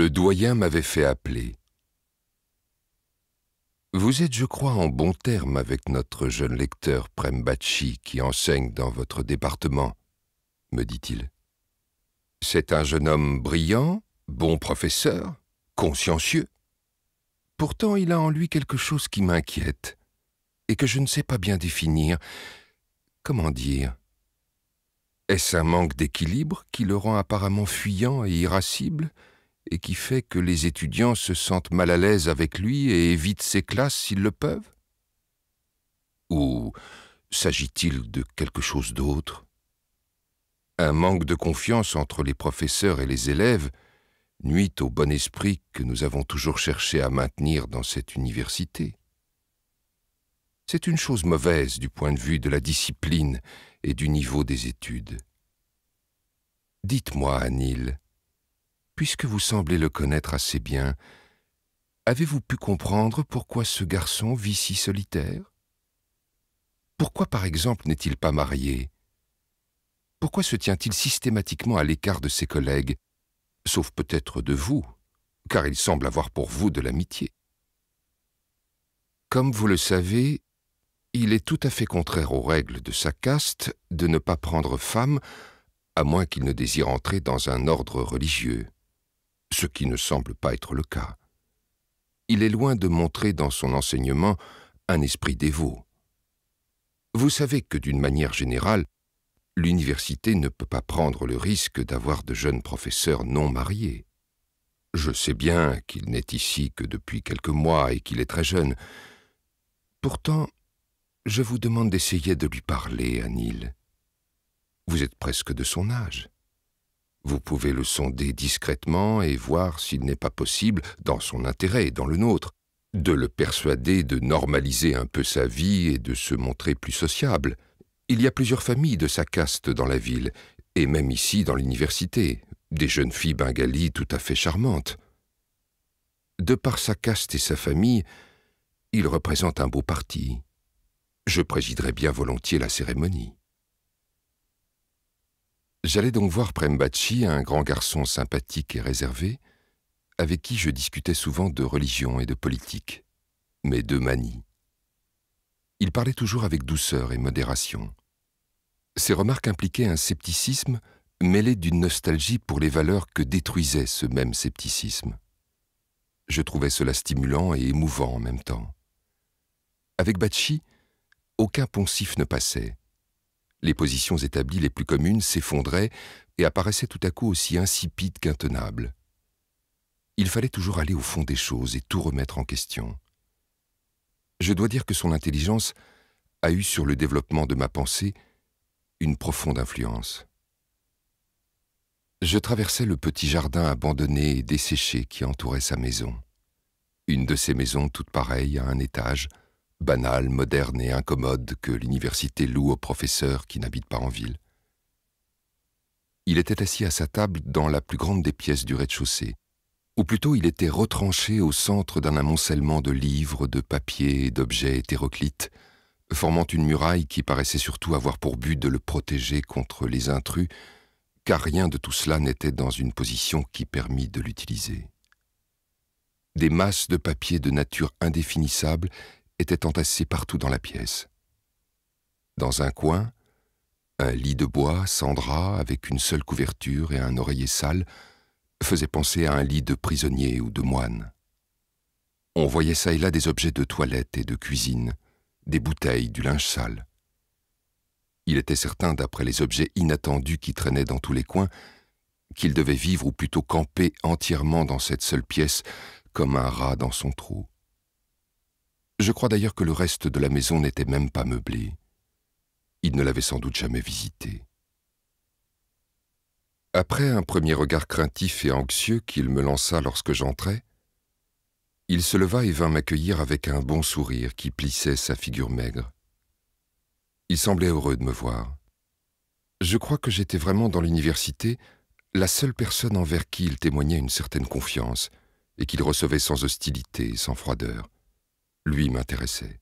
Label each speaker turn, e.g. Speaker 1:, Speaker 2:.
Speaker 1: Le doyen m'avait fait appeler. Vous êtes, je crois, en bon terme avec notre jeune lecteur Prembachi qui enseigne dans votre département, me dit-il. C'est un jeune homme brillant, bon professeur, consciencieux. Pourtant, il a en lui quelque chose qui m'inquiète et que je ne sais pas bien définir. Comment dire Est-ce un manque d'équilibre qui le rend apparemment fuyant et irascible et qui fait que les étudiants se sentent mal à l'aise avec lui et évitent ses classes s'ils le peuvent Ou s'agit-il de quelque chose d'autre Un manque de confiance entre les professeurs et les élèves nuit au bon esprit que nous avons toujours cherché à maintenir dans cette université. C'est une chose mauvaise du point de vue de la discipline et du niveau des études. Dites-moi, Anil, puisque vous semblez le connaître assez bien, avez-vous pu comprendre pourquoi ce garçon vit si solitaire Pourquoi par exemple n'est-il pas marié Pourquoi se tient-il systématiquement à l'écart de ses collègues, sauf peut-être de vous, car il semble avoir pour vous de l'amitié Comme vous le savez, il est tout à fait contraire aux règles de sa caste de ne pas prendre femme, à moins qu'il ne désire entrer dans un ordre religieux ce qui ne semble pas être le cas. Il est loin de montrer dans son enseignement un esprit dévot. Vous savez que d'une manière générale, l'université ne peut pas prendre le risque d'avoir de jeunes professeurs non mariés. Je sais bien qu'il n'est ici que depuis quelques mois et qu'il est très jeune. Pourtant, je vous demande d'essayer de lui parler, Anil. Vous êtes presque de son âge. Vous pouvez le sonder discrètement et voir s'il n'est pas possible, dans son intérêt et dans le nôtre, de le persuader de normaliser un peu sa vie et de se montrer plus sociable. Il y a plusieurs familles de sa caste dans la ville, et même ici dans l'université, des jeunes filles bengalis tout à fait charmantes. De par sa caste et sa famille, il représente un beau parti. Je présiderai bien volontiers la cérémonie. J'allais donc voir Prembachi, un grand garçon sympathique et réservé, avec qui je discutais souvent de religion et de politique, mais de manie. Il parlait toujours avec douceur et modération. Ses remarques impliquaient un scepticisme mêlé d'une nostalgie pour les valeurs que détruisait ce même scepticisme. Je trouvais cela stimulant et émouvant en même temps. Avec Bachi, aucun poncif ne passait. Les positions établies les plus communes s'effondraient et apparaissaient tout à coup aussi insipides qu'intenables. Il fallait toujours aller au fond des choses et tout remettre en question. Je dois dire que son intelligence a eu sur le développement de ma pensée une profonde influence. Je traversais le petit jardin abandonné et desséché qui entourait sa maison. Une de ces maisons toutes pareilles à un étage, banal, moderne et incommode que l'université loue aux professeurs qui n'habitent pas en ville. Il était assis à sa table dans la plus grande des pièces du rez-de-chaussée, ou plutôt il était retranché au centre d'un amoncellement de livres, de papiers et d'objets hétéroclites, formant une muraille qui paraissait surtout avoir pour but de le protéger contre les intrus, car rien de tout cela n'était dans une position qui permit de l'utiliser. Des masses de papiers de nature indéfinissable étaient entassés partout dans la pièce. Dans un coin, un lit de bois sans drap avec une seule couverture et un oreiller sale faisait penser à un lit de prisonnier ou de moine. On voyait ça et là des objets de toilette et de cuisine, des bouteilles, du linge sale. Il était certain, d'après les objets inattendus qui traînaient dans tous les coins, qu'il devait vivre ou plutôt camper entièrement dans cette seule pièce comme un rat dans son trou je crois d'ailleurs que le reste de la maison n'était même pas meublé. Il ne l'avait sans doute jamais visitée. Après un premier regard craintif et anxieux qu'il me lança lorsque j'entrais, il se leva et vint m'accueillir avec un bon sourire qui plissait sa figure maigre. Il semblait heureux de me voir. Je crois que j'étais vraiment dans l'université la seule personne envers qui il témoignait une certaine confiance et qu'il recevait sans hostilité et sans froideur lui m'intéressait.